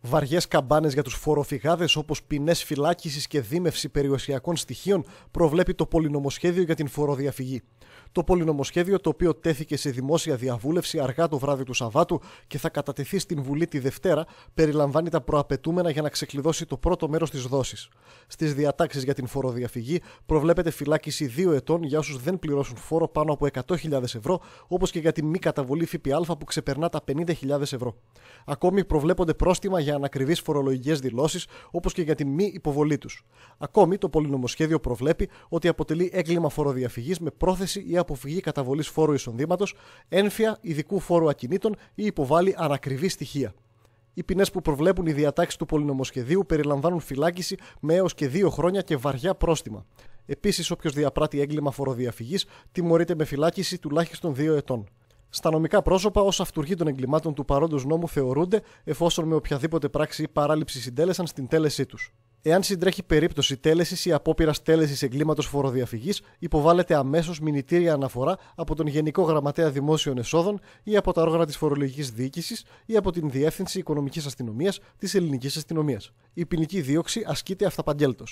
Βαριές καμπάνες για τους φοροφυγάδες όπως ποινές φυλάκισης και δίμευση περιουσιακών στοιχείων προβλέπει το πολυνομοσχέδιο για την φοροδιαφυγή. Το πολυνομοσχέδιο, το οποίο τέθηκε σε δημόσια διαβούλευση αργά το βράδυ του Σαββάτου και θα κατατεθεί στην Βουλή τη Δευτέρα, περιλαμβάνει τα προαπαιτούμενα για να ξεκλειδώσει το πρώτο μέρος της δόσης. Στις διατάξεις για την φοροδιαφυγή προβλέπεται φυλάκιση 2 ετών για όσους δεν πληρώσουν φόρο πάνω από 100.000 ευρώ, όπως και για τη μη καταβολή ΦΠΑ που ξεπερνά τα 50.000 ευρώ. Ακόμη προβλέπονται πρόστιμα για ανακριβείς φορολογικές δηλώσεις, όπως και για τη μη υποβολή τους. Ακόμη, το πολυνομοσχέδιο προβλέπει ότι αποτελεί έγκλημα φοροδιαφυγής με πρόθεση ή αποφυγή καταβολής φόρου εισοδήματος, ένφια ειδικού φόρου ακινήτων ή υποβάλλει ανακριβή στοιχεία. Οι ποινές που προβλέπουν οι διατάξεις του πολυνομοσχεδίου περιλαμβάνουν φυλάκιση με έως και δύο χρόνια και βαριά πρόστιμα. Επίσης, όποιος διαπράττει έγκλημα φοροδιαφυγής τιμωρείται με φυλάκιση τουλάχιστον δύο ετών. Στα νομικά πρόσωπα, ω αυτούργοι των εγκλημάτων του παρόντος νόμου θεωρούνται εφόσον με οποιαδήποτε πράξη ή παράληψη συντέλεσαν στην τέλεσή τους. Εάν συντρέχει περίπτωση τέλεσης ή απόπειρας τέλεσης εγκλήματος φοροδιαφυγής, υποβάλλεται αμέσως μηνυτήρια αναφορά από τον Γενικό Γραμματέα Δημόσιων Εσόδων ή από τα όργανα της φορολογικής διοίκησης ή από την Διεύθυνση Οικονομικής Αστυνομίας της Ελληνικής Αστυνομίας. Η ποινική δίωξη ασκείται αυταπαγγέλτο.